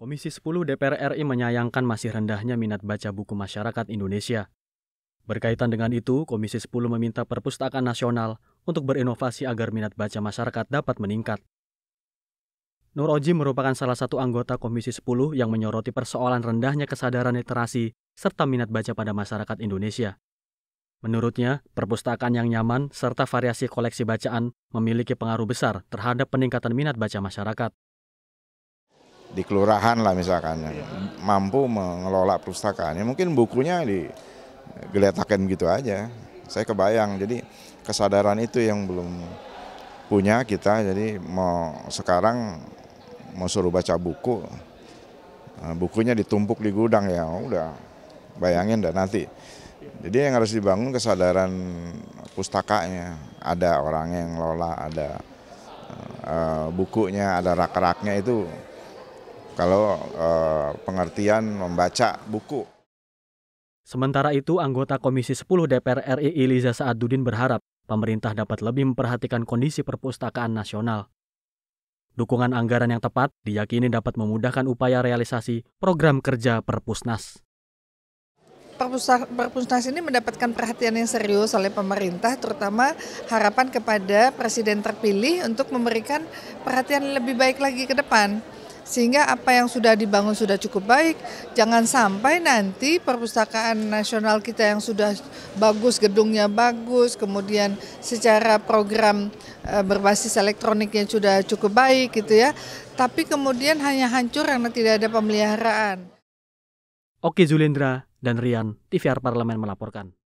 Komisi 10 DPR RI menyayangkan masih rendahnya minat baca buku masyarakat Indonesia. Berkaitan dengan itu, Komisi 10 meminta Perpustakaan Nasional untuk berinovasi agar minat baca masyarakat dapat meningkat. Nur Oji merupakan salah satu anggota Komisi 10 yang menyoroti persoalan rendahnya kesadaran literasi serta minat baca pada masyarakat Indonesia. Menurutnya, perpustakaan yang nyaman serta variasi koleksi bacaan memiliki pengaruh besar terhadap peningkatan minat baca masyarakat di kelurahan lah misalkan ya. mampu mengelola perpustakaannya mungkin bukunya digeletakan gitu aja saya kebayang jadi kesadaran itu yang belum punya kita jadi mau sekarang mau suruh baca buku eh, bukunya ditumpuk di gudang ya udah bayangin dah nanti jadi yang harus dibangun kesadaran pustakanya ada orang yang ngelola ada uh, bukunya ada rak-raknya itu kalau eh, pengertian membaca buku. Sementara itu, anggota Komisi 10 DPR RI Iliza Saaduddin berharap pemerintah dapat lebih memperhatikan kondisi perpustakaan nasional. Dukungan anggaran yang tepat diyakini dapat memudahkan upaya realisasi program kerja Perpusnas. Perpusnas ini mendapatkan perhatian yang serius oleh pemerintah, terutama harapan kepada presiden terpilih untuk memberikan perhatian lebih baik lagi ke depan sehingga apa yang sudah dibangun sudah cukup baik. Jangan sampai nanti perpustakaan nasional kita yang sudah bagus, gedungnya bagus, kemudian secara program e, berbasis elektroniknya sudah cukup baik gitu ya, tapi kemudian hanya hancur karena tidak ada pemeliharaan. Oke Zulindra dan Rian, TVR Parlemen melaporkan.